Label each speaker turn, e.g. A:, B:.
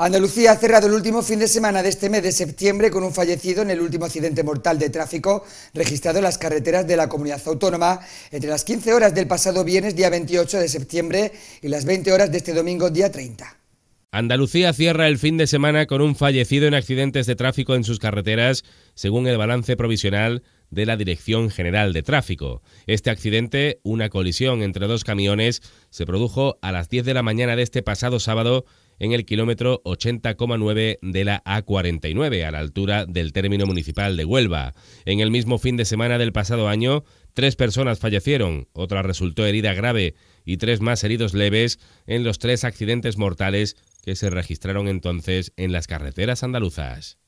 A: Andalucía ha cerrado el último fin de semana de este mes de septiembre con un fallecido en el último accidente mortal de tráfico registrado en las carreteras de la comunidad autónoma entre las 15 horas del pasado viernes día 28 de septiembre y las 20 horas de este domingo día 30.
B: Andalucía cierra el fin de semana con un fallecido en accidentes de tráfico en sus carreteras, según el balance provisional de la Dirección General de Tráfico. Este accidente, una colisión entre dos camiones, se produjo a las 10 de la mañana de este pasado sábado en el kilómetro 80,9 de la A49, a la altura del término municipal de Huelva. En el mismo fin de semana del pasado año, Tres personas fallecieron, otra resultó herida grave y tres más heridos leves en los tres accidentes mortales que se registraron entonces en las carreteras andaluzas.